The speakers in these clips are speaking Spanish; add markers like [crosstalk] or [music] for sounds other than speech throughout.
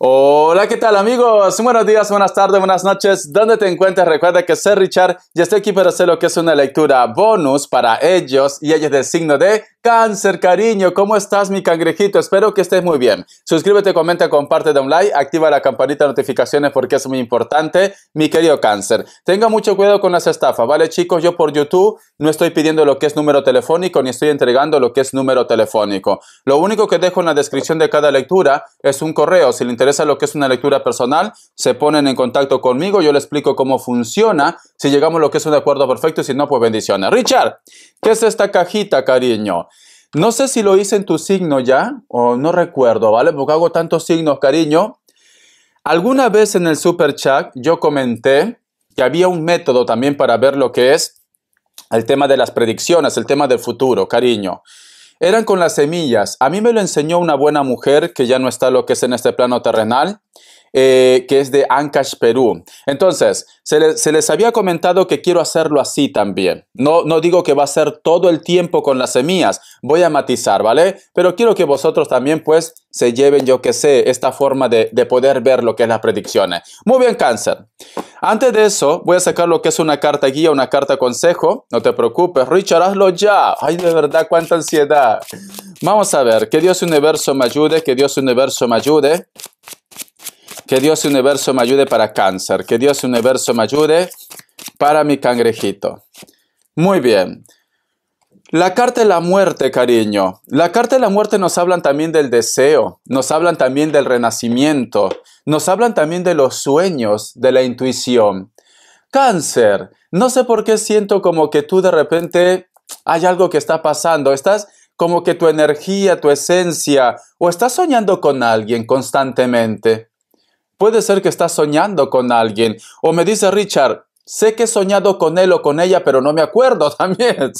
Hola, ¿qué tal amigos? Buenos días, buenas tardes, buenas noches. ¿Dónde te encuentras? Recuerda que soy Richard y estoy aquí para hacer lo que es una lectura bonus para ellos y ellas del signo de cáncer, cariño. ¿Cómo estás, mi cangrejito? Espero que estés muy bien. Suscríbete, comenta, comparte, da un like, activa la campanita de notificaciones porque es muy importante, mi querido cáncer. Tenga mucho cuidado con las estafas, ¿vale chicos? Yo por YouTube no estoy pidiendo lo que es número telefónico ni estoy entregando lo que es número telefónico. Lo único que dejo en la descripción de cada lectura es un correo. Si interesa lo que es una lectura personal, se ponen en contacto conmigo, yo les explico cómo funciona, si llegamos a lo que es un acuerdo perfecto y si no, pues bendiciones. Richard, ¿qué es esta cajita, cariño? No sé si lo hice en tu signo ya, o no recuerdo, ¿vale? Porque hago tantos signos, cariño. Alguna vez en el super chat yo comenté que había un método también para ver lo que es el tema de las predicciones, el tema del futuro, cariño eran con las semillas. A mí me lo enseñó una buena mujer que ya no está lo que es en este plano terrenal, eh, que es de Ancash, Perú. Entonces, se, les había comentado que quiero hacerlo así también. No, no digo que va a ser todo el tiempo con las semillas, voy a matizar, ¿vale? Pero quiero que vosotros también, pues, se lleven, yo que sé, esta forma de, de poder ver lo que es las predicciones. Muy bien, cáncer. Antes de eso, voy a sacar lo que es una carta guía, una carta consejo. No te preocupes, Richard, hazlo ya. Ay, de verdad, cuánta ansiedad. Vamos a ver, que Dios universo me ayude, que Dios universo me ayude. Que Dios universo me ayude para cáncer, que Dios universo me ayude para mi cangrejito. Muy bien. La carta de la muerte, cariño. La carta de la muerte nos hablan también del deseo, nos hablan también del renacimiento, nos hablan también de los sueños, de la intuición. Cáncer, no sé por qué siento como que tú de repente hay algo que está pasando, estás como que tu energía, tu esencia, o estás soñando con alguien constantemente. Puede ser que estás soñando con alguien, o me dice Richard, Sé que he soñado con él o con ella, pero no me acuerdo [laughs] también.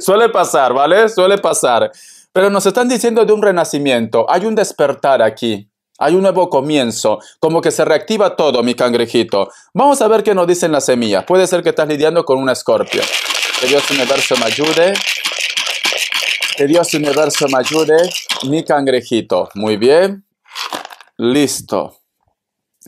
Suele pasar, ¿vale? Suele pasar. Pero nos están diciendo de un renacimiento. Hay un despertar aquí. Hay un nuevo comienzo, como que se reactiva todo, mi cangrejito. Vamos a ver qué nos dicen las semillas. Puede ser que estás lidiando con un escorpio. Que Dios universo me ayude. Que Dios universo me ayude, mi cangrejito. Muy bien. Listo.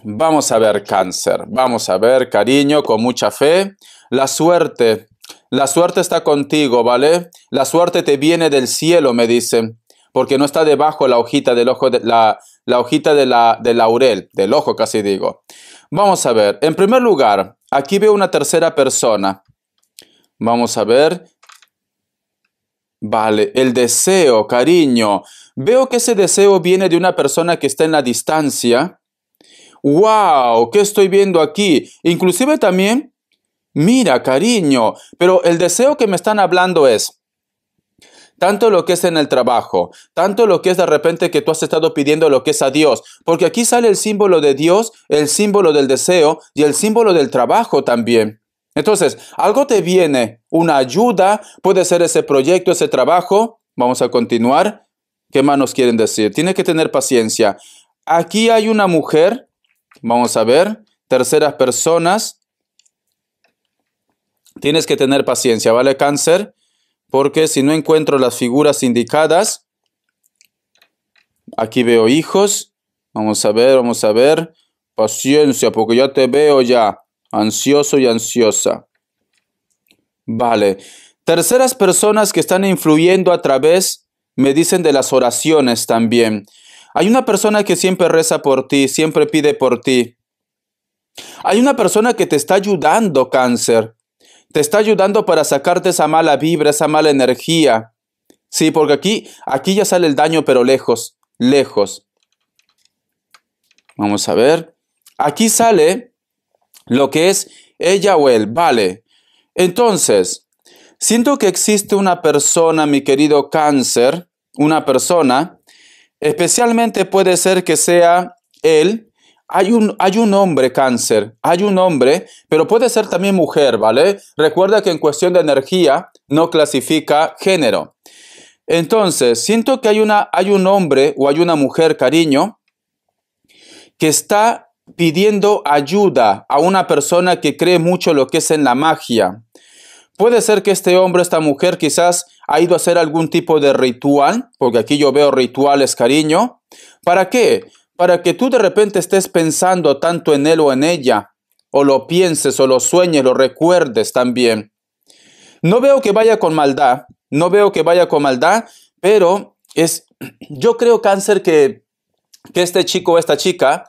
Vamos a ver cáncer, vamos a ver cariño, con mucha fe. La suerte, la suerte está contigo, ¿vale? La suerte te viene del cielo, me dicen, porque no está debajo la hojita del ojo, de, la, hojita de del laurel, del ojo casi digo. Vamos a ver, en primer lugar, aquí veo una tercera persona. Vamos a ver. Vale, el deseo, cariño. Veo que ese deseo viene de una persona que está en la distancia wow, ¿qué estoy viendo aquí? Inclusive también, mira, cariño, pero el deseo que me están hablando es, tanto lo que es en el trabajo, tanto lo que es de repente que tú has estado pidiendo lo que es a Dios, porque aquí sale el símbolo de Dios, el símbolo del deseo y el símbolo del trabajo también. Entonces, algo te viene, una ayuda, puede ser ese proyecto, ese trabajo. Vamos a continuar. ¿Qué manos quieren decir? Tiene que tener paciencia. Aquí hay una mujer Vamos a ver. Terceras personas. Tienes que tener paciencia, ¿vale, cáncer? Porque si no encuentro las figuras indicadas, aquí veo hijos. Vamos a ver, vamos a ver. Paciencia, porque ya te veo ya. Ansioso y ansiosa. Vale. Terceras personas que están influyendo a través, me dicen de las oraciones también. Hay una persona que siempre reza por ti, siempre pide por ti. Hay una persona que te está ayudando, cáncer. Te está ayudando para sacarte esa mala vibra, esa mala energía. Sí, porque aquí, aquí ya sale el daño, pero lejos, lejos. Vamos a ver. Aquí sale lo que es ella o él. Vale. Entonces, siento que existe una persona, mi querido cáncer, una persona Especialmente puede ser que sea él. Hay un, hombre cáncer, hay un hombre, pero puede ser también mujer, ¿vale? Recuerda que en cuestión de energía no clasifica género. Entonces, siento que hay, una, hay un hombre o hay una mujer, cariño, que está pidiendo ayuda a una persona que cree mucho lo que es en la magia. Puede ser que este hombre, esta mujer quizás ha ido a hacer algún tipo de ritual, porque aquí yo veo rituales, cariño. ¿Para qué? Para que tú de repente estés pensando tanto en él o en ella, o lo pienses o lo sueñes, lo recuerdes también. No veo que vaya con maldad, no veo que vaya con maldad, pero es, [clears throat] yo creo, cáncer, que, este chico o esta chica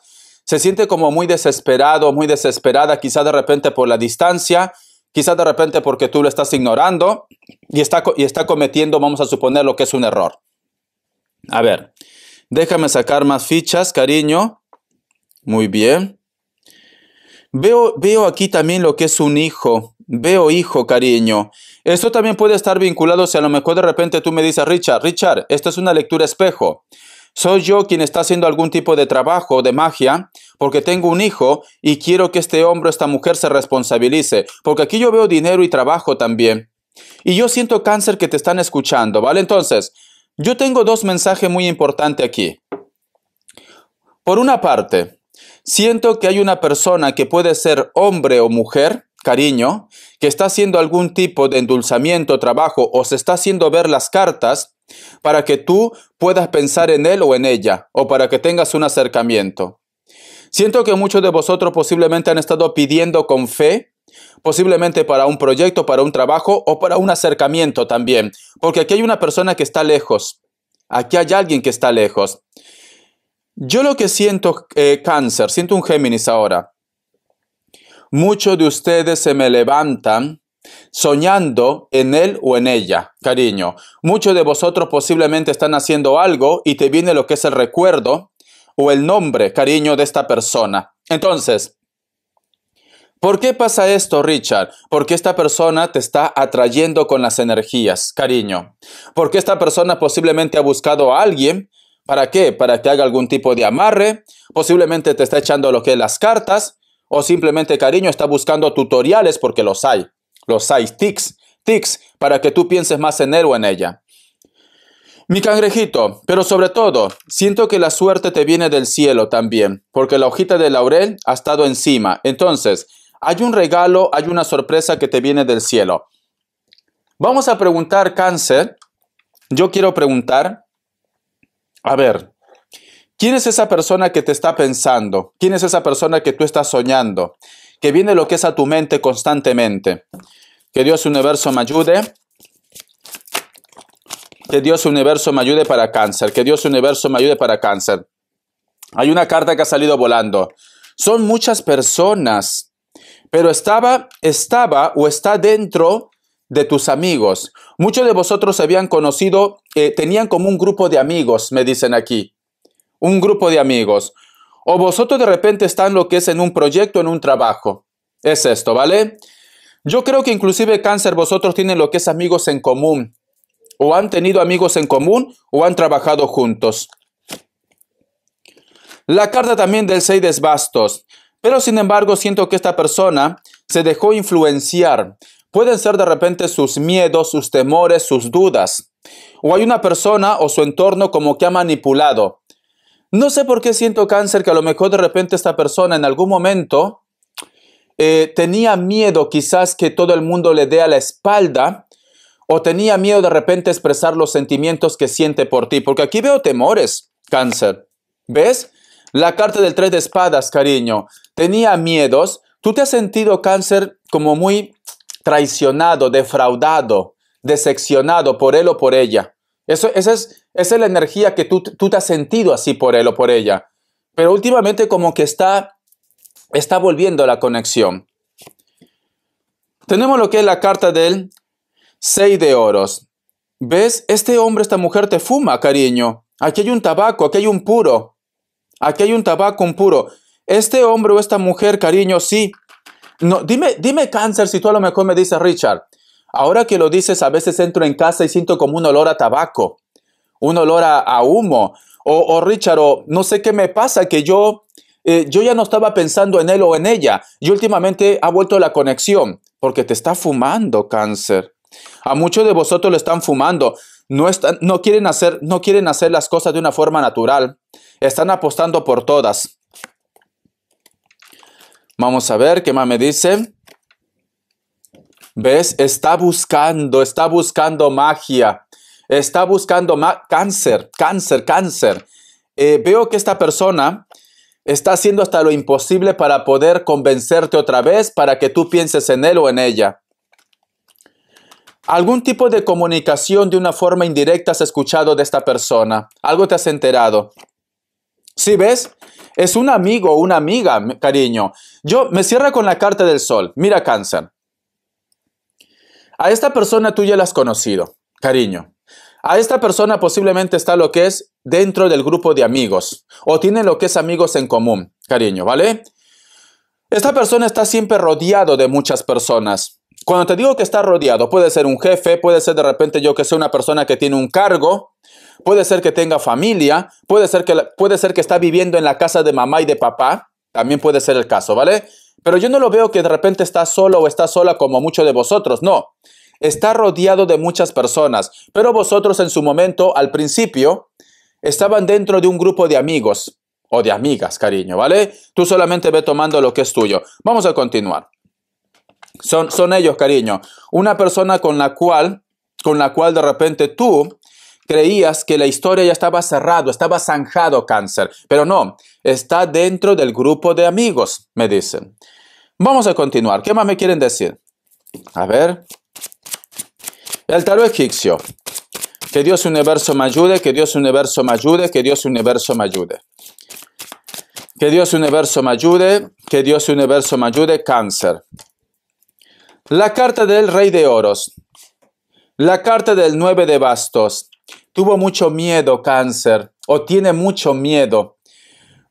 se siente como muy desesperado, muy desesperada, quizás de repente por la distancia, Quizás de repente porque tú lo estás ignorando y está, y está cometiendo, vamos a suponer, lo que es un error. A ver, déjame sacar más fichas, cariño. Muy bien. Veo, veo aquí también lo que es un hijo. Veo hijo, cariño. Esto también puede estar vinculado si a lo mejor de repente tú me dices, Richard, Richard, esto es una lectura espejo. Soy yo quien está haciendo algún tipo de trabajo, de magia, porque tengo un hijo y quiero que este hombre, o esta mujer se responsabilice, porque aquí yo veo dinero y trabajo también. Y yo siento cáncer que te están escuchando, ¿vale? Entonces, yo tengo dos mensajes muy importantes aquí. Por una parte, siento que hay una persona que puede ser hombre o mujer, cariño, que está haciendo algún tipo de endulzamiento, trabajo o se está haciendo ver las cartas para que tú puedas pensar en él o en ella, o para que tengas un acercamiento. Siento que muchos de vosotros posiblemente han estado pidiendo con fe, posiblemente para un proyecto, para un trabajo o para un acercamiento también, porque aquí hay una persona que está lejos, aquí hay alguien que está lejos. Yo lo que siento eh, cáncer, siento un Géminis ahora. Muchos de ustedes se me levantan soñando en él o en ella. Cariño, muchos de vosotros posiblemente están haciendo algo y te viene lo que es el recuerdo o el nombre, cariño, de esta persona. Entonces, ¿por qué pasa esto, Richard? Porque esta persona te está atrayendo con las energías, cariño. Porque esta persona posiblemente ha buscado a alguien. ¿Para qué? Para que haga algún tipo de amarre. Posiblemente te está echando lo que es las cartas. O simplemente, cariño, está buscando tutoriales porque los hay. Los 6 tics, tics, para que tú pienses más en él o en ella. Mi cangrejito, pero sobre todo, siento que la suerte te viene del cielo también, porque la hojita de laurel ha estado encima. Entonces, hay un regalo, hay una sorpresa que te viene del cielo. Vamos a preguntar, cáncer. Yo quiero preguntar, a ver, ¿quién es esa persona que te está pensando? ¿Quién es esa persona que tú estás soñando? Que viene lo que es a tu mente constantemente. Que Dios universo me ayude. Que Dios universo me ayude para cáncer. Que Dios universo me ayude para cáncer. Hay una carta que ha salido volando. Son muchas personas, pero estaba, estaba o está dentro de tus amigos. Muchos de vosotros habían conocido, eh, tenían como un grupo de amigos, me dicen aquí. Un grupo de amigos. O vosotros de repente están lo que es en un proyecto, en un trabajo. Es esto, ¿vale? Yo creo que inclusive cáncer, vosotros tienen lo que es amigos en común, o han tenido amigos en común, o han trabajado juntos. La carta también del 6 de bastos, pero sin embargo siento que esta persona se dejó influenciar. Pueden ser de repente sus miedos, sus temores, sus dudas. O hay una persona o su entorno como que ha manipulado. No sé por qué siento cáncer que a lo mejor de repente esta persona en algún momento eh, tenía miedo quizás que todo el mundo le dé a la espalda o tenía miedo de repente expresar los sentimientos que siente por ti, porque aquí veo temores, cáncer. ¿Ves? La carta del tres de espadas, cariño. Tenía miedos. ¿Tú te has sentido cáncer como muy traicionado, defraudado, decepcionado por él o por ella? Eso, esa, es, es la energía que tú, tú te has sentido así por él o por ella. Pero últimamente como que está está volviendo la conexión. Tenemos lo que es la carta del 6 de oros. ¿Ves? Este hombre, esta mujer te fuma, cariño. Aquí hay un tabaco, aquí hay un puro. Aquí hay un tabaco, un puro. Este hombre o esta mujer, cariño, sí. No, dime, dime cáncer si tú a lo mejor me dices, Richard. Ahora que lo dices, a veces entro en casa y siento como un olor a tabaco, un olor a, humo. O, o Richard, o no sé qué me pasa, que yo eh, yo ya no estaba pensando en él o en ella, y últimamente ha vuelto la conexión, porque te está fumando cáncer. A muchos de vosotros lo están fumando, no, no, quieren hacer, no quieren hacer las cosas de una forma natural, están apostando por todas. Vamos a ver qué más me dice. ¿Ves? Está buscando, está buscando magia. Está buscando cáncer, cáncer, cáncer. Eh, veo que esta persona está haciendo hasta lo imposible para poder convencerte otra vez para que tú pienses en él o en ella. Algún tipo de comunicación de una forma indirecta has escuchado de esta persona. Algo te has enterado. ¿Sí ves? Es un amigo o una amiga, cariño. Yo me cierra con la carta del sol. Mira cáncer. A esta persona tú ya la has conocido, cariño. A esta persona posiblemente está lo que es dentro del grupo de amigos o tienen lo que es amigos en común, cariño, ¿vale? Esta persona está siempre rodeado de muchas personas. Cuando te digo que está rodeado, puede ser un jefe, puede ser de repente yo que sé una persona que tiene un cargo, puede ser que tenga familia, puede ser que, puede ser que está viviendo en la casa de mamá y de papá, también puede ser el caso, ¿vale? Pero yo no lo veo que de repente está solo o está sola como muchos de vosotros, no. Está rodeado de muchas personas, pero vosotros en su momento, al principio, Estaban dentro de un grupo de amigos o de amigas, cariño, ¿vale? Tú solamente ve tomando lo que es tuyo. Vamos a continuar. Son, son ellos, cariño. Una persona con la cual, con la cual de repente tú creías que la historia ya estaba cerrado, estaba zanjado cáncer, pero no, está dentro del grupo de amigos, me dicen. Vamos a continuar. ¿Qué más me quieren decir? A ver. El tarot egipcio. Que Dios universo me ayude, que Dios universo me ayude, que Dios universo me ayude. Que Dios universo me ayude, que Dios universo me ayude, cáncer. La carta del rey de oros. La carta del Nueve de bastos. Tuvo mucho miedo cáncer o tiene mucho miedo.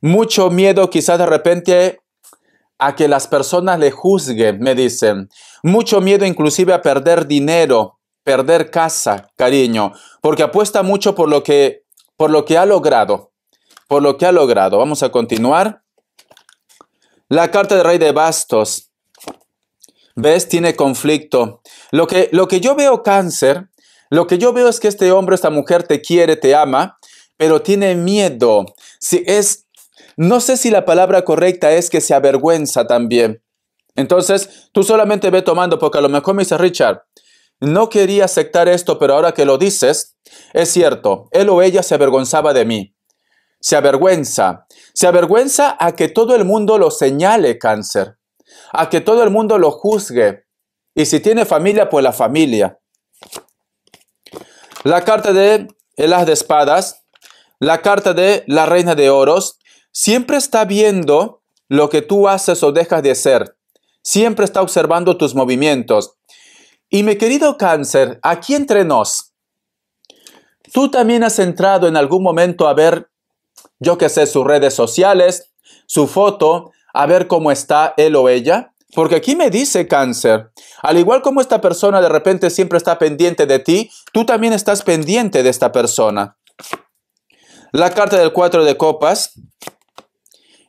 Mucho miedo quizás de repente a que las personas le juzguen, me dicen. Mucho miedo inclusive a perder dinero, perder casa, cariño, porque apuesta mucho por lo que, por lo que ha logrado. Por lo que ha logrado. Vamos a continuar. La carta del rey de bastos. ¿Ves? Tiene conflicto. Lo que, lo que yo veo cáncer, lo que yo veo es que este hombre, esta mujer te quiere, te ama, pero tiene miedo. Si es, no sé si la palabra correcta es que se avergüenza también. Entonces, tú solamente ve tomando, porque a lo mejor me dice Richard, no quería aceptar esto, pero ahora que lo dices, es cierto, él o ella se avergonzaba de mí. Se avergüenza. Se avergüenza a que todo el mundo lo señale cáncer, a que todo el mundo lo juzgue. Y si tiene familia, pues la familia. La carta de El de Espadas, la carta de la Reina de Oros, siempre está viendo lo que tú haces o dejas de hacer. Siempre está observando tus movimientos. Y mi querido cáncer, aquí entre nos, tú también has entrado en algún momento a ver, yo qué sé, sus redes sociales, su foto, a ver cómo está él o ella. Porque aquí me dice cáncer, al igual como esta persona de repente siempre está pendiente de ti, tú también estás pendiente de esta persona. La carta del cuatro de copas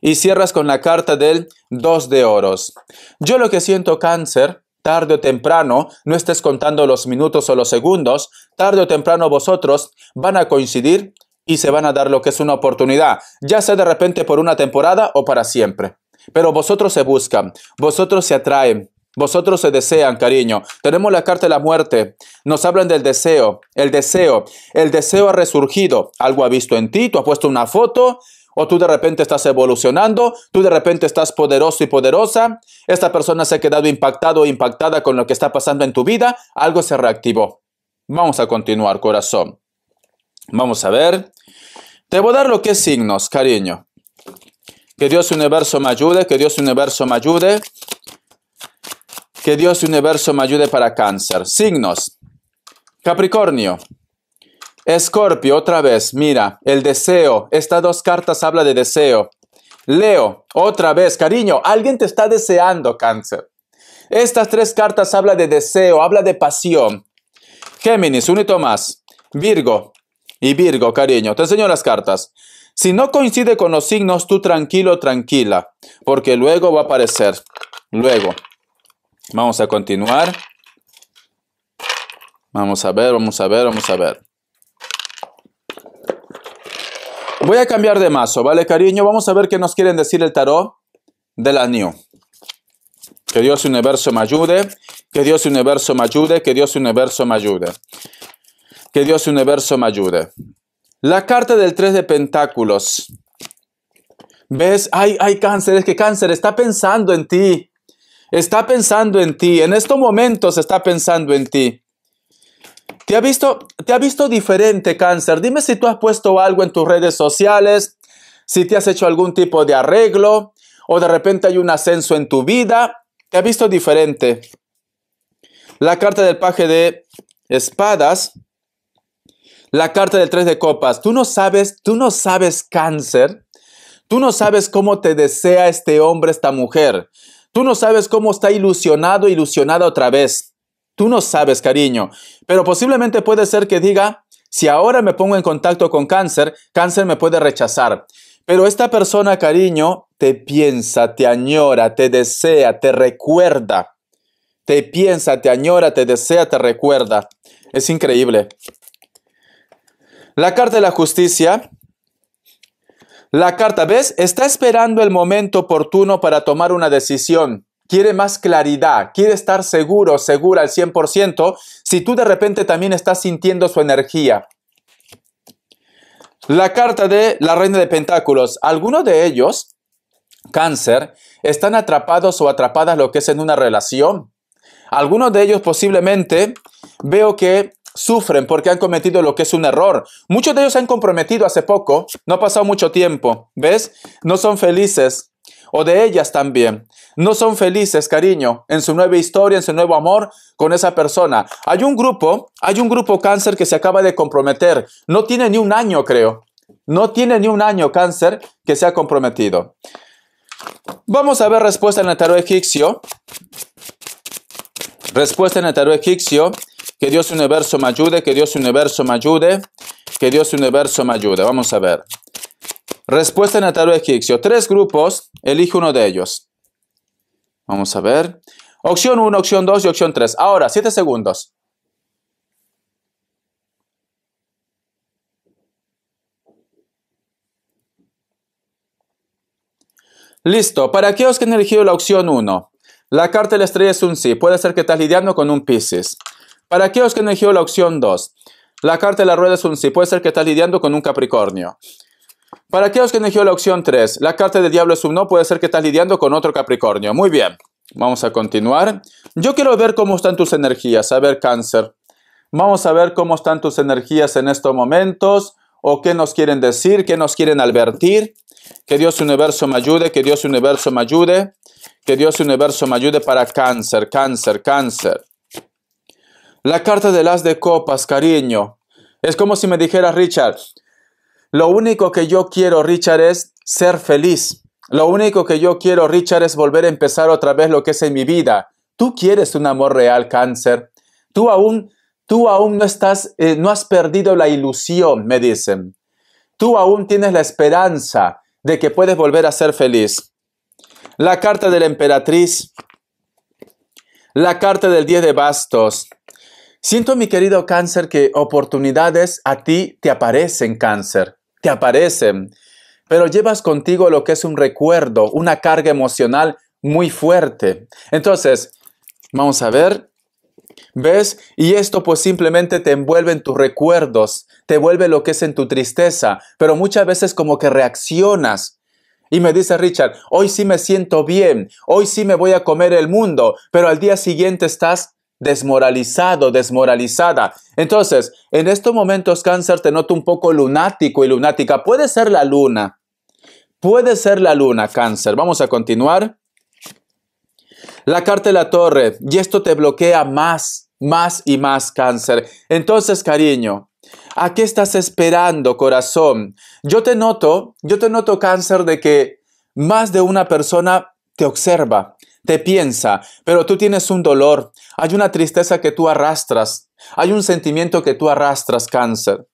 y cierras con la carta del dos de oros. Yo lo que siento cáncer Tarde o temprano, no estés contando los minutos o los segundos, tarde o temprano vosotros van a coincidir y se van a dar lo que es una oportunidad, ya sea de repente por una temporada o para siempre. Pero vosotros se buscan, vosotros se atraen, vosotros se desean, cariño. Tenemos la carta de la muerte. Nos hablan del deseo, el deseo. El deseo ha resurgido. Algo ha visto en ti, tú has puesto una foto o tú de repente estás evolucionando, tú de repente estás poderoso y poderosa, esta persona se ha quedado impactado o impactada con lo que está pasando en tu vida, algo se reactivó. Vamos a continuar, corazón. Vamos a ver. Te voy a dar lo que es signos, cariño. Que Dios universo me ayude, que Dios universo me ayude. Que Dios universo me ayude para cáncer. Signos. Capricornio. Escorpio, otra vez, mira, el deseo. Estas dos cartas habla de deseo. Leo, otra vez, cariño, alguien te está deseando cáncer. Estas tres cartas habla de deseo, habla de pasión. Géminis, unito más. Virgo y Virgo, cariño, te enseño las cartas. Si no coincide con los signos, tú tranquilo, tranquila, porque luego va a aparecer. Luego. Vamos a continuar. Vamos a ver, vamos a ver, vamos a ver. Voy a cambiar de mazo, ¿vale, cariño? Vamos a ver qué nos quieren decir el tarot del año. Que Dios universo me ayude, que Dios universo me ayude, que Dios universo me ayude. Que Dios universo me ayude. La carta del 3 de pentáculos. ¿Ves? Ay, ay, cáncer, es que cáncer está pensando en ti. Está pensando en ti. En estos momentos está pensando en ti. ¿Te ha, visto, ¿Te ha visto diferente cáncer? Dime si tú has puesto algo en tus redes sociales, si te has hecho algún tipo de arreglo o de repente hay un ascenso en tu vida. ¿Te ha visto diferente? La carta del paje de espadas, la carta del tres de copas. Tú no sabes, tú no sabes cáncer. Tú no sabes cómo te desea este hombre, esta mujer. Tú no sabes cómo está ilusionado, ilusionada otra vez. Tú no sabes, cariño, pero posiblemente puede ser que diga, si ahora me pongo en contacto con cáncer, cáncer me puede rechazar. Pero esta persona, cariño, te piensa, te añora, te desea, te recuerda. Te piensa, te añora, te desea, te recuerda. Es increíble. La carta de la justicia. La carta, ¿ves? Está esperando el momento oportuno para tomar una decisión quiere más claridad, quiere estar seguro, segura al 100%, si tú de repente también estás sintiendo su energía. La carta de la Reina de Pentáculos, algunos de ellos, cáncer, están atrapados o atrapadas lo que es en una relación. Algunos de ellos posiblemente veo que sufren porque han cometido lo que es un error. Muchos de ellos se han comprometido hace poco, no ha pasado mucho tiempo, ¿ves? No son felices, o de ellas también no son felices, cariño, en su nueva historia, en su nuevo amor con esa persona. Hay un grupo, hay un grupo cáncer que se acaba de comprometer. No tiene ni un año, creo. No tiene ni un año cáncer que se ha comprometido. Vamos a ver respuesta en el tarot egipcio. Respuesta en el tarot egipcio. Que Dios universo me ayude, que Dios universo me ayude, que Dios universo me ayude. Vamos a ver. Respuesta en el tarot egipcio. Tres grupos, elige uno de ellos. Vamos a ver. Opción 1, opción 2 y opción 3. Ahora, 7 segundos. Listo. Para aquellos que han elegido la opción 1, la carta de la estrella es un sí. Puede ser que estás lidiando con un Pisces. Para aquellos que han elegido la opción 2, la carta de la rueda es un sí. Puede ser que estás lidiando con un Capricornio. Para aquellos que han elegido la opción 3, la carta del diablo es un no. Puede ser que estás lidiando con otro Capricornio. Muy bien. Vamos a continuar. Yo quiero ver cómo están tus energías. A ver, cáncer. Vamos a ver cómo están tus energías en estos momentos o qué nos quieren decir, qué nos quieren advertir. Que Dios universo me ayude, que Dios universo me ayude, que Dios universo me ayude para cáncer, cáncer, cáncer. La carta de las de copas, cariño. Es como si me dijera Richard, lo único que yo quiero, Richard, es ser feliz. Lo único que yo quiero, Richard, es volver a empezar otra vez lo que es en mi vida. Tú quieres un amor real, cáncer. Tú aún, tú aún no estás, eh, no has perdido la ilusión, me dicen. Tú aún tienes la esperanza de que puedes volver a ser feliz. La carta de la emperatriz. La carta del 10 de bastos. Siento, mi querido cáncer, que oportunidades a ti te aparecen, cáncer. Te aparecen pero llevas contigo lo que es un recuerdo, una carga emocional muy fuerte. Entonces, vamos a ver. ¿Ves? Y esto pues simplemente te envuelve en tus recuerdos, te vuelve lo que es en tu tristeza, pero muchas veces como que reaccionas. Y me dice Richard, hoy sí me siento bien, hoy sí me voy a comer el mundo, pero al día siguiente estás desmoralizado, desmoralizada. Entonces, en estos momentos cáncer te noto un poco lunático y lunática. Puede ser la luna, Puede ser la luna, cáncer. Vamos a continuar. La carta de la torre, y esto te bloquea más, más y más cáncer. Entonces, cariño, ¿a qué estás esperando, corazón? Yo te noto, yo te noto cáncer de que más de una persona te observa, te piensa, pero tú tienes un dolor, hay una tristeza que tú arrastras, hay un sentimiento que tú arrastras, cáncer.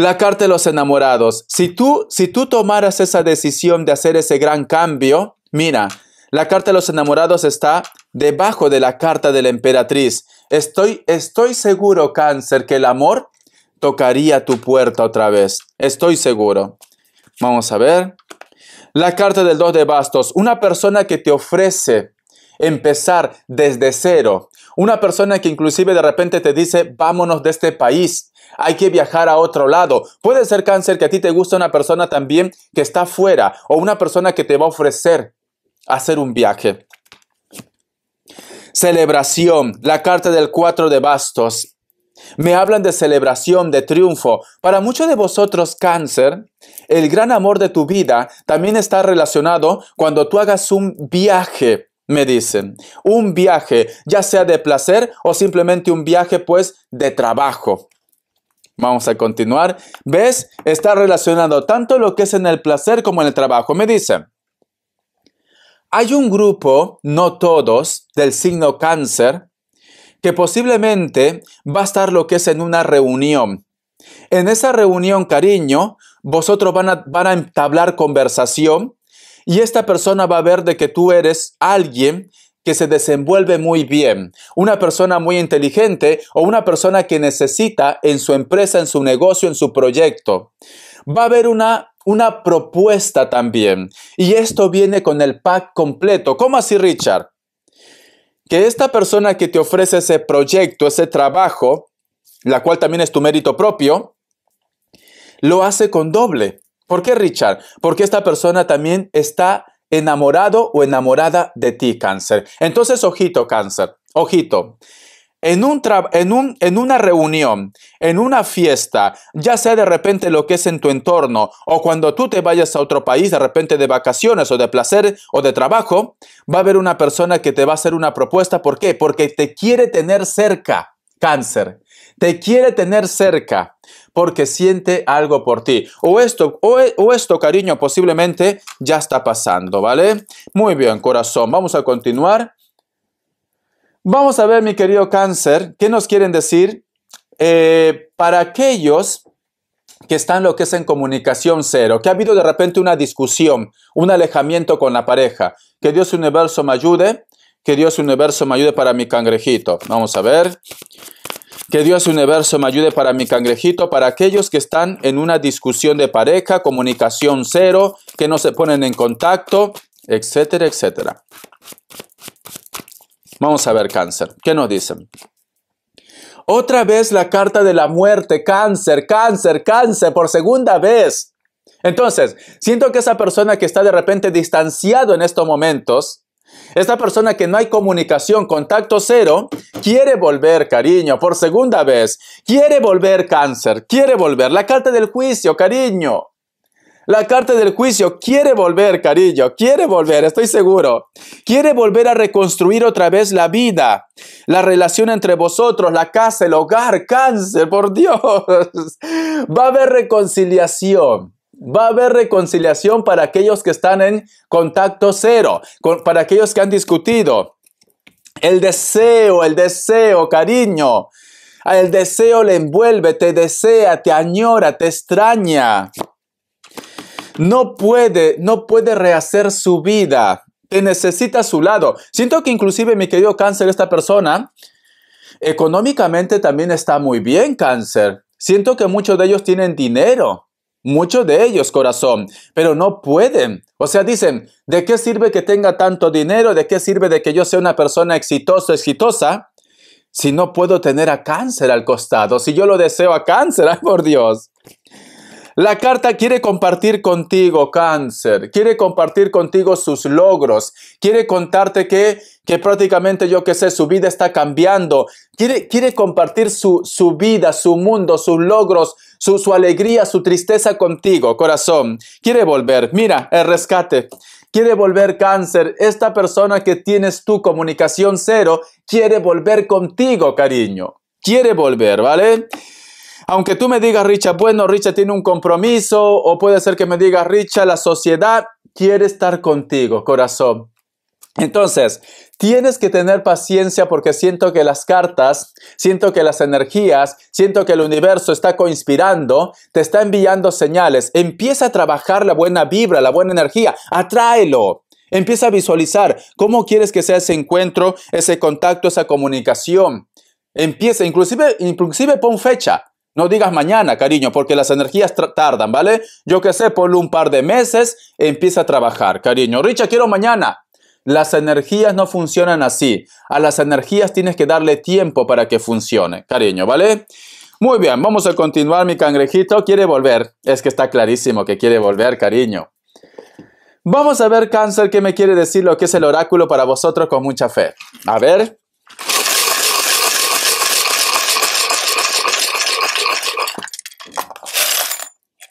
La carta de los enamorados. Si tú, si tú tomaras esa decisión de hacer ese gran cambio, mira, la carta de los enamorados está debajo de la carta de la emperatriz. Estoy, estoy seguro, cáncer, que el amor tocaría tu puerta otra vez. Estoy seguro. Vamos a ver. La carta del 2 de bastos. Una persona que te ofrece empezar desde cero. Una persona que inclusive de repente te dice, vámonos de este país, hay que viajar a otro lado. Puede ser cáncer que a ti te gusta una persona también que está fuera o una persona que te va a ofrecer hacer un viaje. Celebración, la carta del cuatro de bastos. Me hablan de celebración, de triunfo. Para muchos de vosotros, cáncer, el gran amor de tu vida también está relacionado cuando tú hagas un viaje, me dicen. Un viaje, ya sea de placer o simplemente un viaje pues de trabajo. Vamos a continuar. ¿Ves? Está relacionado tanto lo que es en el placer como en el trabajo. Me dice, hay un grupo, no todos, del signo cáncer, que posiblemente va a estar lo que es en una reunión. En esa reunión, cariño, vosotros van a, a entablar conversación y esta persona va a ver de que tú eres alguien que se desenvuelve muy bien, una persona muy inteligente o una persona que necesita en su empresa, en su negocio, en su proyecto. Va a haber una una propuesta también. Y esto viene con el pack completo. ¿Cómo así, Richard? Que esta persona que te ofrece ese proyecto, ese trabajo, la cual también es tu mérito propio, lo hace con doble. ¿Por qué, Richard? Porque esta persona también está enamorado o enamorada de ti, cáncer. Entonces, ojito, cáncer, ojito. En, un en, un, en, una reunión, en una fiesta, ya sea de repente lo que es en tu entorno o cuando tú te vayas a otro país de repente de vacaciones o de placer o de trabajo, va a haber una persona que te va a hacer una propuesta. ¿Por qué? Porque te quiere tener cerca, cáncer. Te quiere tener cerca porque siente algo por ti. O esto, e, o, esto, cariño, posiblemente ya está pasando, ¿vale? Muy bien, corazón, vamos a continuar. Vamos a ver, mi querido cáncer, qué nos quieren decir eh, para aquellos que están lo que es en comunicación cero, que ha habido de repente una discusión, un alejamiento con la pareja. Que Dios universo me ayude, que Dios universo me ayude para mi cangrejito. Vamos a ver. Que Dios Universo me ayude para mi cangrejito, para aquellos que están en una discusión de pareja, comunicación cero, que no se ponen en contacto, etcétera, etcétera. Vamos a ver cáncer. ¿Qué nos dicen? Otra vez la carta de la muerte, cáncer, cáncer, cáncer, por segunda vez. Entonces, siento que esa persona que está de repente distanciado en estos momentos, esta persona que no hay comunicación, contacto cero, quiere volver, cariño, por segunda vez. Quiere volver cáncer, quiere volver. La carta del juicio, cariño. La carta del juicio quiere volver, cariño, quiere volver, estoy seguro. Quiere volver a reconstruir otra vez la vida, la relación entre vosotros, la casa, el hogar, cáncer, por Dios. [laughs] Va a haber reconciliación. Va a haber reconciliación para aquellos que están en contacto cero, para aquellos que han discutido. El deseo, el deseo, cariño. Ah, el deseo le envuelve, te desea, te añora, te extraña. No puede, no puede rehacer su vida. Te necesita a su lado. Siento que inclusive mi querido cáncer, esta persona, económicamente también está muy bien cáncer. Siento que muchos de ellos tienen dinero. Muchos de ellos, corazón, pero no pueden. O sea, dicen, ¿de qué sirve que tenga tanto dinero? ¿De qué sirve de que yo sea una persona exitosa, exitosa? Si no puedo tener a cáncer al costado, si yo lo deseo a cáncer, [laughs] por Dios. La carta quiere compartir contigo cáncer, quiere compartir contigo sus logros, quiere contarte que, que prácticamente yo que sé, su vida está cambiando, quiere, quiere compartir su, su vida, su mundo, sus logros, su, su alegría, su tristeza contigo, corazón. Quiere volver, mira, el rescate quiere volver cáncer, esta persona que tienes tu comunicación cero, quiere volver contigo, cariño. Quiere volver, ¿vale? Aunque tú me digas, Richa, bueno, Richa tiene un compromiso, o puede ser que me digas, Richa, la sociedad quiere estar contigo, corazón. Entonces, tienes que tener paciencia porque siento que las cartas, siento que las energías, siento que el universo está coinspirando, te está enviando señales. Empieza a trabajar la buena vibra, la buena energía, atráelo. Empieza a visualizar cómo quieres que sea ese encuentro, ese contacto, esa comunicación. Empieza, inclusive, inclusive pon fecha. No digas mañana, cariño, porque las energías tardan, ¿vale? Yo que sé, ponle un par de meses, empieza a trabajar, cariño. Richa, quiero mañana. Las energías no funcionan así. A las energías tienes que darle tiempo para que funcione, cariño, ¿vale? Muy bien, vamos a continuar, mi cangrejito. Quiere volver. Es que está clarísimo que quiere volver, cariño. Vamos a ver, cáncer, qué me quiere decir lo que es el oráculo para vosotros con mucha fe. A ver.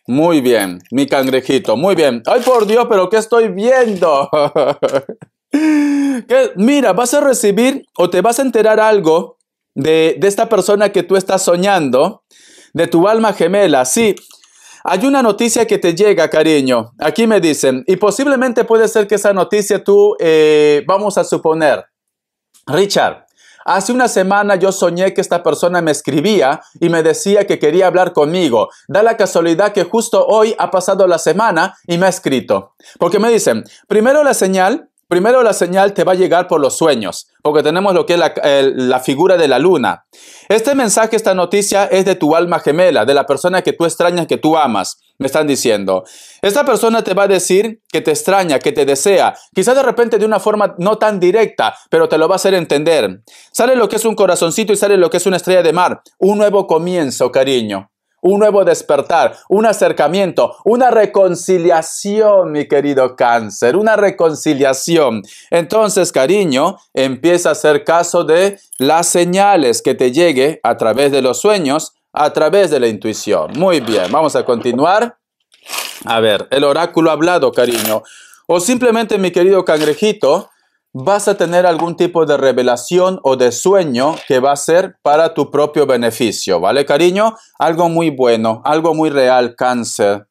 Muy bien, mi cangrejito, muy bien. Ay, por Dios, pero ¿qué estoy viendo? [laughs] Mira, vas a recibir o te vas a enterar algo de, esta persona que tú estás soñando, de tu alma gemela. Sí, hay una noticia que te llega, cariño. Aquí me dicen, y posiblemente puede ser que esa noticia tú, eh, vamos a suponer, Richard, Hace una semana yo soñé que esta persona me escribía y me decía que quería hablar conmigo. Da la casualidad que justo hoy ha pasado la semana y me ha escrito. Porque me dicen, primero la señal Primero la señal te va a llegar por los sueños, porque tenemos lo que es la, figura de la luna. Este mensaje, esta noticia es de tu alma gemela, de la persona que tú extrañas, que tú amas, me están diciendo. Esta persona te va a decir que te extraña, que te desea, quizás de repente de una forma no tan directa, pero te lo va a hacer entender. Sale lo que es un corazoncito y sale lo que es una estrella de mar, un nuevo comienzo, cariño un nuevo despertar, un acercamiento, una reconciliación, mi querido cáncer, una reconciliación. Entonces, cariño, empieza a hacer caso de las señales que te llegue a través de los sueños, a través de la intuición. Muy bien, vamos a continuar. A ver, el oráculo hablado, cariño. O simplemente, mi querido cangrejito, vas a tener algún tipo de revelación o de sueño que va a ser para tu propio beneficio, ¿vale, cariño? Algo muy bueno, algo muy real, cáncer.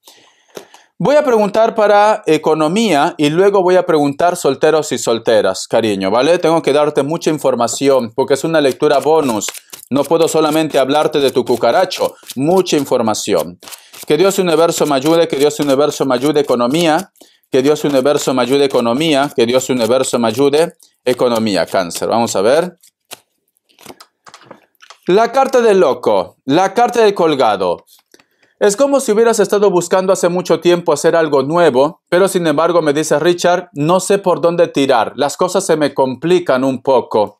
Voy a preguntar para economía y luego voy a preguntar solteros y solteras, cariño, ¿vale? Tengo que darte mucha información porque es una lectura bonus. No puedo solamente hablarte de tu cucaracho, mucha información. Que Dios Universo me ayude, que Dios Universo me ayude economía que Dios universo me ayude economía, que Dios universo me ayude economía, cáncer. Vamos a ver. La carta del loco, la carta del colgado. Es como si hubieras estado buscando hace mucho tiempo hacer algo nuevo, pero sin embargo me dice Richard, no sé por dónde tirar, las cosas se me complican un poco.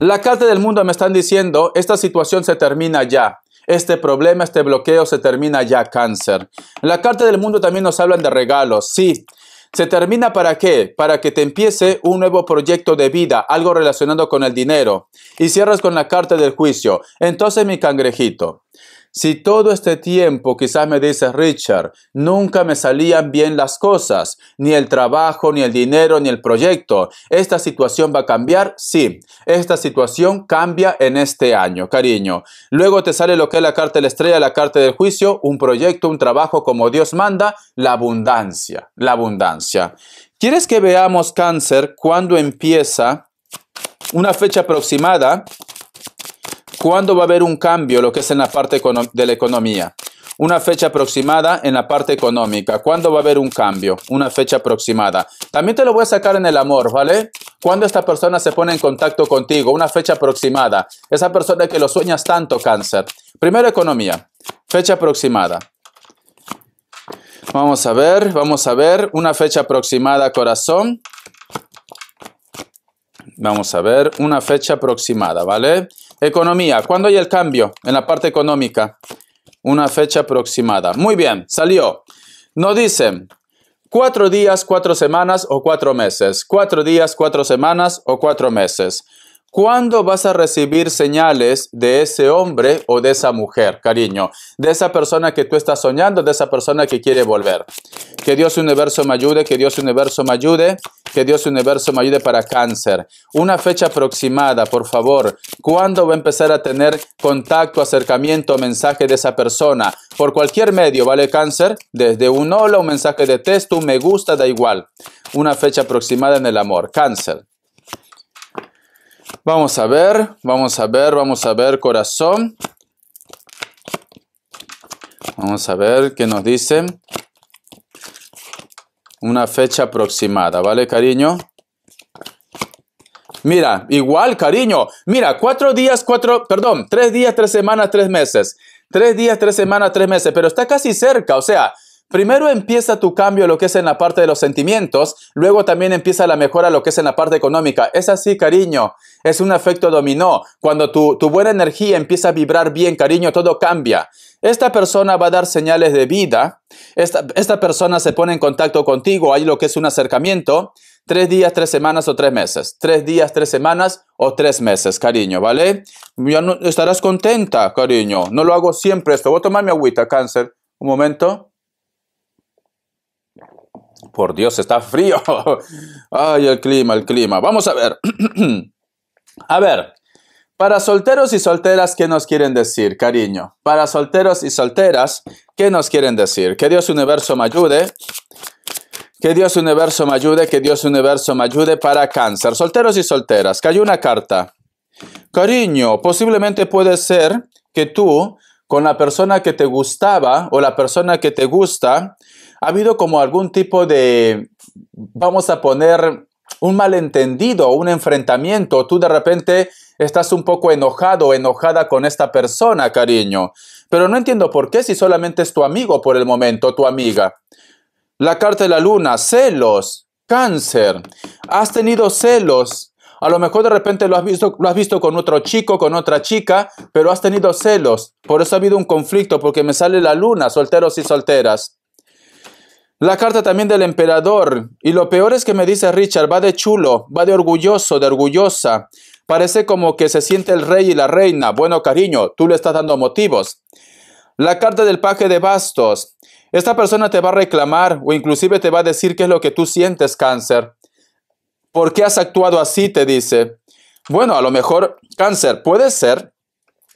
La carta del mundo me están diciendo, esta situación se termina ya, este problema, este bloqueo se termina ya cáncer. la carta del mundo también nos hablan de regalos. Sí, se termina para qué? Para que te empiece un nuevo proyecto de vida, algo relacionado con el dinero. Y cierras con la carta del juicio. Entonces, mi cangrejito, si todo este tiempo, quizás me dices, Richard, nunca me salían bien las cosas, ni el trabajo, ni el dinero, ni el proyecto, ¿esta situación va a cambiar? Sí, esta situación cambia en este año, cariño. Luego te sale lo que es la carta de la estrella, la carta del juicio, un proyecto, un trabajo como Dios manda, la abundancia, la abundancia. ¿Quieres que veamos cáncer cuando empieza una fecha aproximada? ¿Cuándo va a haber un cambio lo que es en la parte de la economía? Una fecha aproximada en la parte económica. ¿Cuándo va a haber un cambio? Una fecha aproximada. También te lo voy a sacar en el amor, ¿vale? ¿Cuándo esta persona se pone en contacto contigo, una fecha aproximada. Esa persona que lo sueñas tanto, cáncer. Primero economía, fecha aproximada. Vamos a ver, vamos a ver, una fecha aproximada, corazón. Vamos a ver, una fecha aproximada, ¿vale? Economía. ¿Cuándo hay el cambio en la parte económica? Una fecha aproximada. Muy bien, salió. No dicen cuatro días, cuatro semanas o cuatro meses. Cuatro días, cuatro semanas o cuatro meses. ¿Cuándo vas a recibir señales de ese hombre o de esa mujer, cariño? De esa persona que tú estás soñando, de esa persona que quiere volver. Que Dios universo me ayude, que Dios universo me ayude, que Dios universo me ayude para cáncer. Una fecha aproximada, por favor. ¿Cuándo va a empezar a tener contacto, acercamiento, mensaje de esa persona? Por cualquier medio, ¿vale cáncer? Desde un hola, un mensaje de texto, un me gusta, da igual. Una fecha aproximada en el amor, cáncer. Vamos a ver, vamos a ver, vamos a ver, corazón. Vamos a ver qué nos dicen, Una fecha aproximada, ¿vale, cariño? Mira, igual, cariño. Mira, cuatro días, cuatro, perdón, tres días, tres semanas, tres meses. Tres días, tres semanas, tres meses, pero está casi cerca, o sea, Primero empieza tu cambio lo que es en la parte de los sentimientos, luego también empieza la mejora lo que es en la parte económica. Es así, cariño, es un efecto dominó. Cuando tu, buena energía empieza a vibrar bien, cariño, todo cambia. Esta persona va a dar señales de vida, esta, persona se pone en contacto contigo, hay lo que es un acercamiento, tres días, tres semanas o tres meses. Tres días, tres semanas o tres meses, cariño, ¿vale? Ya estarás contenta, cariño. No lo hago siempre esto. Voy a tomar mi agüita, cáncer. Un momento. Por Dios, está frío. [laughs] Ay, el clima, el clima. Vamos a ver. [clears throat] a ver, para solteros y solteras, ¿qué nos quieren decir, cariño? Para solteros y solteras, ¿qué nos quieren decir? Que Dios universo me ayude. Que Dios universo me ayude, que Dios universo me ayude para cáncer. Solteros y solteras, cayó una carta. Cariño, posiblemente puede ser que tú, con la persona que te gustaba o la persona que te gusta, ha habido como algún tipo de, vamos a poner, un malentendido, un enfrentamiento. Tú de repente estás un poco enojado, enojada con esta persona, cariño. Pero no entiendo por qué si solamente es tu amigo por el momento, tu amiga. La carta de la luna, celos, cáncer. Has tenido celos. A lo mejor de repente lo has visto, lo has visto con otro chico, con otra chica, pero has tenido celos. Por eso ha habido un conflicto, porque me sale la luna, solteros y solteras. La carta también del emperador. Y lo peor es que me dice Richard, va de chulo, va de orgulloso, de orgullosa. Parece como que se siente el rey y la reina. Bueno, cariño, tú le estás dando motivos. La carta del paje de bastos. Esta persona te va a reclamar o inclusive te va a decir qué es lo que tú sientes, cáncer. ¿Por qué has actuado así? Te dice. Bueno, a lo mejor, cáncer, puede ser,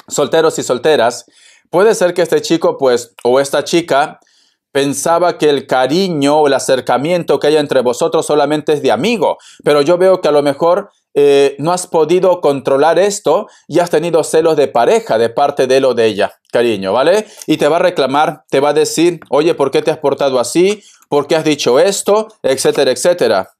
solteros y solteras, puede ser que este chico, pues, o esta chica, pensaba que el cariño o el acercamiento que hay entre vosotros solamente es de amigo, pero yo veo que a lo mejor eh, no has podido controlar esto y has tenido celos de pareja de parte de él o de ella, cariño, ¿vale? Y te va a reclamar, te va a decir, oye, ¿por qué te has portado así? ¿Por qué has dicho esto? Etcétera, etcétera.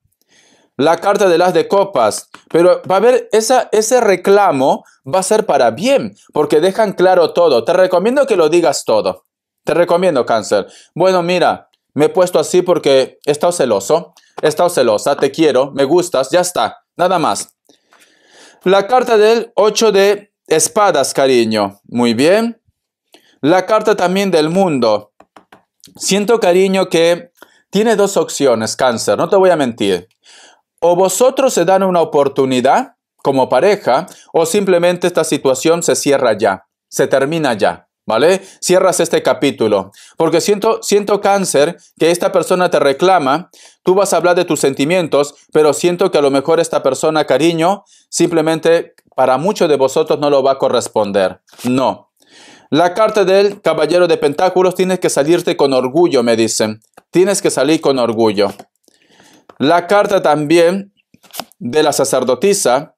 La carta de las de copas. Pero va a haber ese reclamo va a ser para bien, porque dejan claro todo. Te recomiendo que lo digas todo. Te recomiendo, cáncer. Bueno, mira, me he puesto así porque he estado celoso, he estado celosa, te quiero, me gustas, ya está, nada más. La carta del 8 de espadas, cariño. Muy bien. La carta también del mundo. Siento, cariño, que tiene dos opciones, cáncer, no te voy a mentir. O vosotros se dan una oportunidad como pareja, o simplemente esta situación se cierra ya, se termina ya. ¿vale? Cierras este capítulo, porque siento, siento cáncer que esta persona te reclama, tú vas a hablar de tus sentimientos, pero siento que a lo mejor esta persona, cariño, simplemente para muchos de vosotros no lo va a corresponder. No. La carta del Caballero de Pentáculos tienes que salirte con orgullo, me dicen. Tienes que salir con orgullo. La carta también de la sacerdotisa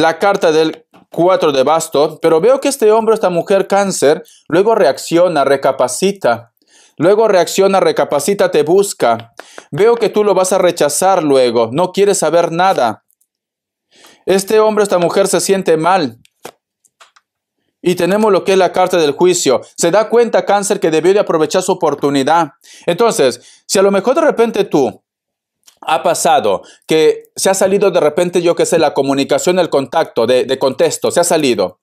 la carta del 4 de basto, pero veo que este hombre, esta mujer cáncer, luego reacciona, recapacita. Luego reacciona, recapacita, te busca. Veo que tú lo vas a rechazar luego, no quieres saber nada. Este hombre, esta mujer se siente mal. Y tenemos lo que es la carta del juicio. Se da cuenta cáncer que debió de aprovechar su oportunidad. Entonces, si a lo mejor de repente tú ha pasado que se ha salido de repente, yo que sé, la comunicación, el contacto, de, de contexto, se ha salido.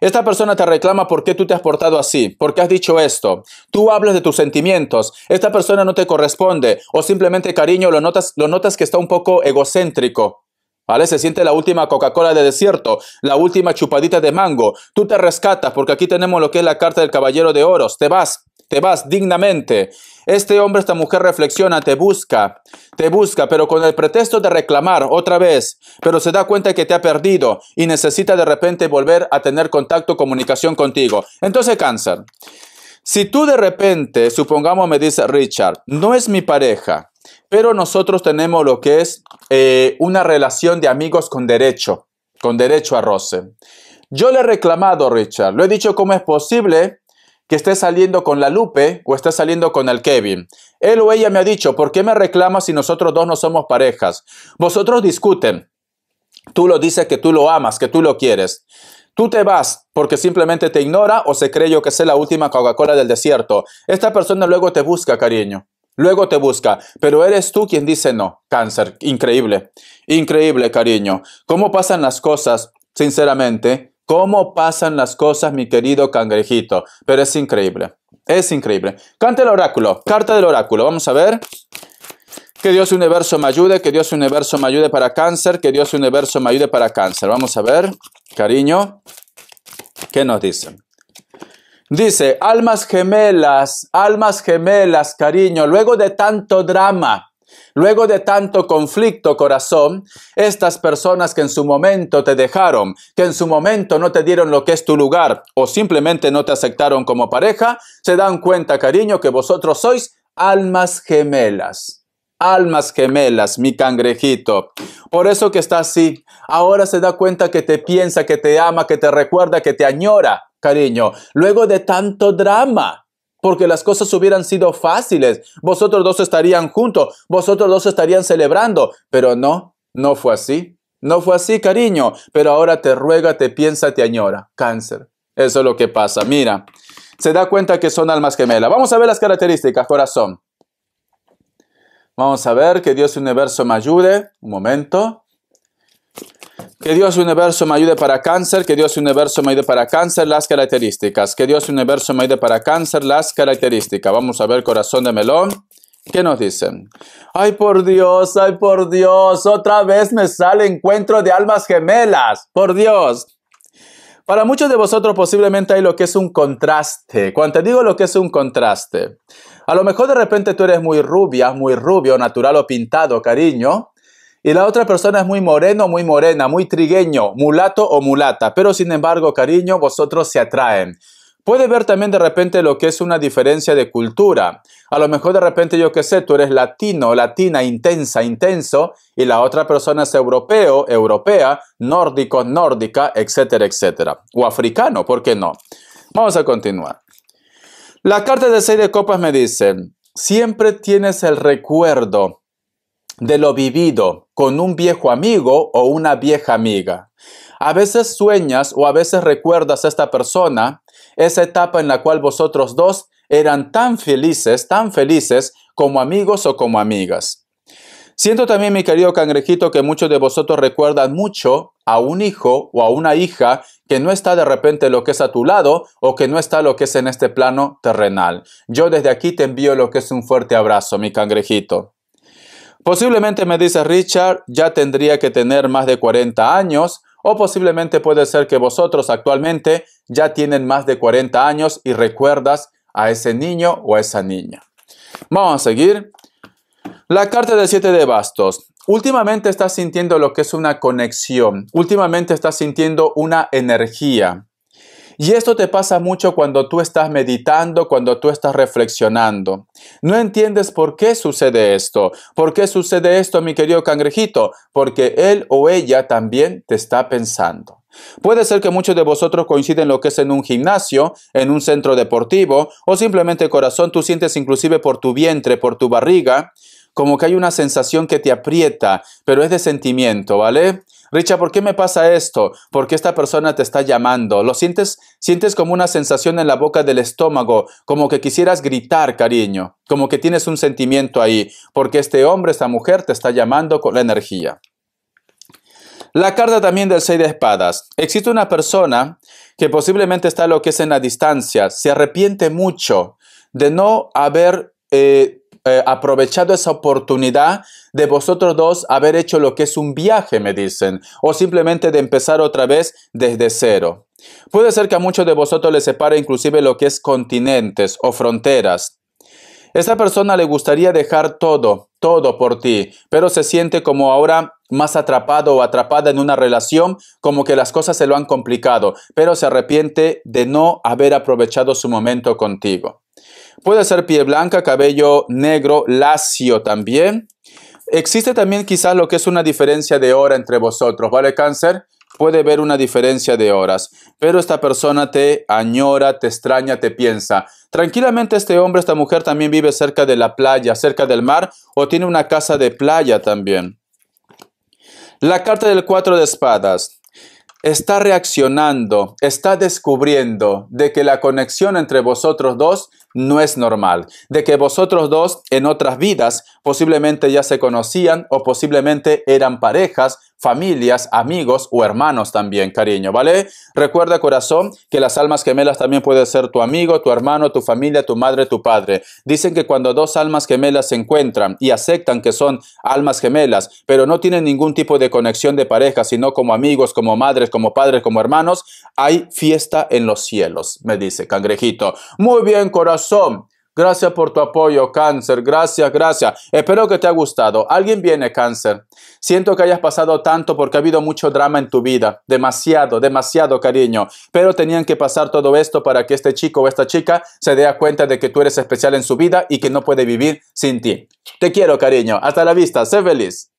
Esta persona te reclama por qué tú te has portado así, por qué has dicho esto. Tú hablas de tus sentimientos, esta persona no te corresponde o simplemente cariño lo notas, lo notas que está un poco egocéntrico. ¿Vale? Se siente la última Coca-Cola de desierto, la última chupadita de mango. Tú te rescatas porque aquí tenemos lo que es la carta del Caballero de Oros. Te vas, te vas dignamente. Este hombre, esta mujer reflexiona, te busca, te busca, pero con el pretexto de reclamar otra vez, pero se da cuenta que te ha perdido y necesita de repente volver a tener contacto, comunicación contigo. Entonces, cáncer. Si tú de repente, supongamos, me dice Richard, no es mi pareja, pero nosotros tenemos lo que es eh, una relación de amigos con derecho, con derecho a roce. Yo le he reclamado, Richard, lo he dicho cómo es posible que esté saliendo con la Lupe o esté saliendo con el Kevin. Él o ella me ha dicho, ¿por qué me reclamas si nosotros dos no somos parejas? Vosotros discuten. Tú lo dices que tú lo amas, que tú lo quieres. Tú te vas porque simplemente te ignora o se cree yo que sé la última Coca-Cola del desierto. Esta persona luego te busca, cariño. Luego te busca, pero eres tú quien dice no. Cáncer, increíble. Increíble, cariño. ¿Cómo pasan las cosas, sinceramente? cómo pasan las cosas, mi querido cangrejito. Pero es increíble, es increíble. Canta el oráculo, carta del oráculo, vamos a ver. Que Dios universo me ayude, que Dios universo me ayude para cáncer, que Dios universo me ayude para cáncer. Vamos a ver, cariño, ¿qué nos dicen? Dice, almas gemelas, almas gemelas, cariño, luego de tanto drama, Luego de tanto conflicto, corazón, estas personas que en su momento te dejaron, que en su momento no te dieron lo que es tu lugar o simplemente no te aceptaron como pareja, se dan cuenta, cariño, que vosotros sois almas gemelas. Almas gemelas, mi cangrejito. Por eso que está así. Ahora se da cuenta que te piensa, que te ama, que te recuerda, que te añora, cariño. Luego de tanto drama, porque las cosas hubieran sido fáciles. Vosotros dos estarían juntos, vosotros dos estarían celebrando, pero no, no fue así. No fue así, cariño, pero ahora te ruega, te piensa, te añora. Cáncer. Eso es lo que pasa. Mira, se da cuenta que son almas gemelas. Vamos a ver las características, corazón. Vamos a ver que Dios universo me ayude. Un momento. Que Dios Universo me ayude para cáncer, que Dios Universo me ayude para cáncer, las características. Que Dios Universo me ayude para cáncer, las características. Vamos a ver corazón de melón. ¿Qué nos dicen? Ay, por Dios, ay, por Dios, otra vez me sale encuentro de almas gemelas, por Dios. Para muchos de vosotros posiblemente hay lo que es un contraste. Cuando te digo lo que es un contraste, a lo mejor de repente tú eres muy rubia, muy rubio, natural o pintado, cariño, y la otra persona es muy moreno, muy morena, muy trigueño, mulato o mulata. Pero sin embargo, cariño, vosotros se atraen. Puede ver también de repente lo que es una diferencia de cultura. A lo mejor de repente yo qué sé, tú eres latino, latina, intensa, intenso, y la otra persona es europeo, europea, nórdico, nórdica, etcétera, etcétera. O africano, ¿por qué no? Vamos a continuar. La carta de seis de copas me dice, siempre tienes el recuerdo de lo vivido con un viejo amigo o una vieja amiga. A veces sueñas o a veces recuerdas a esta persona, esa etapa en la cual vosotros dos eran tan felices, tan felices como amigos o como amigas. Siento también, mi querido cangrejito, que muchos de vosotros recuerdan mucho a un hijo o a una hija que no está de repente lo que es a tu lado o que no está lo que es en este plano terrenal. Yo desde aquí te envío lo que es un fuerte abrazo, mi cangrejito. Posiblemente me dice Richard, ya tendría que tener más de 40 años o posiblemente puede ser que vosotros actualmente ya tienen más de 40 años y recuerdas a ese niño o a esa niña. Vamos a seguir. La carta de 7 de bastos. Últimamente estás sintiendo lo que es una conexión. Últimamente estás sintiendo una energía. Y esto te pasa mucho cuando tú estás meditando, cuando tú estás reflexionando. No entiendes por qué sucede esto. ¿Por qué sucede esto, mi querido cangrejito? Porque él o ella también te está pensando. Puede ser que muchos de vosotros coinciden lo que es en un gimnasio, en un centro deportivo o simplemente corazón, tú sientes inclusive por tu vientre, por tu barriga, como que hay una sensación que te aprieta, pero es de sentimiento, ¿vale? Richa, ¿por qué me pasa esto? ¿Por qué esta persona te está llamando? ¿Lo sientes? Sientes como una sensación en la boca del estómago, como que quisieras gritar, cariño, como que tienes un sentimiento ahí, porque este hombre, esta mujer te está llamando con la energía. La carta también del 6 de espadas. Existe una persona que posiblemente está lo que es en la distancia, se arrepiente mucho de no haber eh, eh, aprovechado esa oportunidad de vosotros dos haber hecho lo que es un viaje, me dicen, o simplemente de empezar otra vez desde cero. Puede ser que a muchos de vosotros les separe inclusive lo que es continentes o fronteras. esa persona le gustaría dejar todo, todo por ti, pero se siente como ahora más atrapado o atrapada en una relación, como que las cosas se lo han complicado, pero se arrepiente de no haber aprovechado su momento contigo. Puede ser piel blanca, cabello negro, lacio también. Existe también quizás lo que es una diferencia de hora entre vosotros, ¿vale, cáncer? Puede haber una diferencia de horas, pero esta persona te añora, te extraña, te piensa. Tranquilamente este hombre, esta mujer también vive cerca de la playa, cerca del mar o tiene una casa de playa también. La carta del cuatro de espadas está reaccionando, está descubriendo de que la conexión entre vosotros dos no es normal, de que vosotros dos en otras vidas posiblemente ya se conocían o posiblemente eran parejas, familias, amigos o hermanos también, cariño, ¿vale? Recuerda, corazón, que las almas gemelas también pueden ser tu amigo, tu hermano, tu familia, tu madre, tu padre. Dicen que cuando dos almas gemelas se encuentran y aceptan que son almas gemelas, pero no tienen ningún tipo de conexión de pareja, sino como amigos, como madres, como padres, como hermanos, hay fiesta en los cielos, me dice Cangrejito. Muy bien, corazón Gracias por tu apoyo, cáncer. Gracias, gracias. Espero que te ha gustado. Alguien viene, cáncer. Siento que hayas pasado tanto porque ha habido mucho drama en tu vida. Demasiado, demasiado cariño. Pero tenían que pasar todo esto para que este chico o esta chica se dé cuenta de que tú eres especial en su vida y que no puede vivir sin ti. Te quiero, cariño. Hasta la vista. Sé feliz.